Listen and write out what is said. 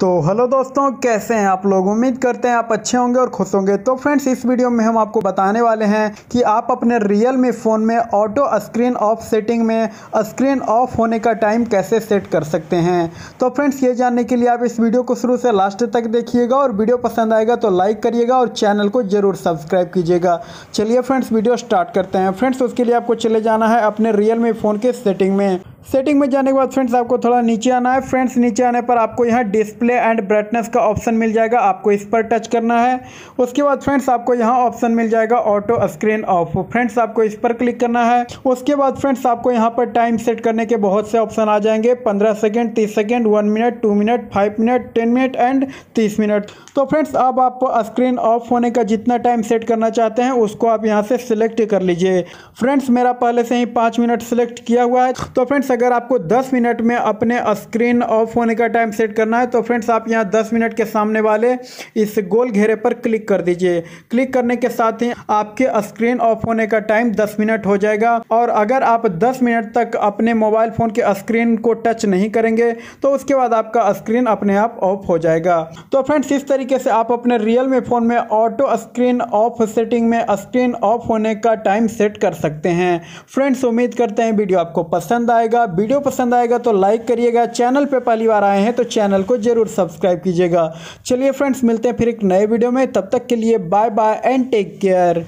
तो हेलो दोस्तों कैसे हैं आप लोग उम्मीद करते हैं आप अच्छे होंगे और खुश होंगे तो फ्रेंड्स इस वीडियो में हम आपको बताने वाले हैं कि आप अपने रियल मी फ़ोन में ऑटो स्क्रीन ऑफ सेटिंग में स्क्रीन ऑफ होने का टाइम कैसे सेट कर सकते हैं तो फ्रेंड्स ये जानने के लिए आप इस वीडियो को शुरू से लास्ट तक देखिएगा और वीडियो पसंद आएगा तो लाइक करिएगा और चैनल को ज़रूर सब्सक्राइब कीजिएगा चलिए फ्रेंड्स वीडियो स्टार्ट करते हैं फ्रेंड्स उसके लिए आपको चले जाना है अपने रियल मी फ़ोन के सेटिंग में सेटिंग में जाने के बाद फ्रेंड्स आपको थोड़ा नीचे आना है फ्रेंड्स नीचे आने पर आपको यहाँ डिस्प्ले एंड ब्राइटनेस का ऑप्शन मिल जाएगा आपको इस पर टच करना है उसके बाद फ्रेंड्स आपको यहाँ ऑप्शन मिल जाएगा ऑटो स्क्रीन ऑफ फ्रेंड्स आपको इस पर क्लिक करना है उसके बाद फ्रेंड्स आपको यहाँ पर टाइम सेट करने के बहुत से ऑप्शन आ जाएंगे पंद्रह सेकेंड तीस second one minute two minute five minute ten minute and तीस मिनट तो फ्रेंड्स अब आप स्क्रीन ऑफ होने का जितना टाइम सेट करना चाहते हैं उसको आप यहाँ से सिलेक्ट कर लीजिए फ्रेंड्स मेरा पहले से ही पाँच मिनट सिलेक्ट किया हुआ है तो फ्रेंड्स फ्रेंड्स अगर आपको 10 मिनट में अपने स्क्रीन ऑफ होने का टाइम सेट करना है तो फ्रेंड्स आप यहाँ 10 मिनट के सामने वाले इस गोल घेरे पर क्लिक कर दीजिए क्लिक करने के साथ ही आपके स्क्रीन ऑफ होने का टाइम 10 मिनट हो जाएगा और अगर आप 10 मिनट तक अपने मोबाइल फ़ोन के स्क्रीन को टच नहीं करेंगे तो उसके बाद आपका स्क्रीन अपने आप ऑफ हो जाएगा तो फ्रेंड्स इस तरीके से आप अपने रियल फ़ोन में ऑटो स्क्रीन ऑफ सेटिंग में स्क्रीन ऑफ होने का टाइम सेट कर सकते हैं फ्रेंड्स उम्मीद करते हैं वीडियो आपको पसंद आएगा करिएगा वीडियो पसंद आएगा तो लाइक करिएगा चैनल पर पहली बार आए हैं तो चैनल को जरूर सब्सक्राइब कीजिएगा चलिए फ्रेंड्स मिलते हैं फिर एक नए वीडियो में तब तक के लिए bye bye and take care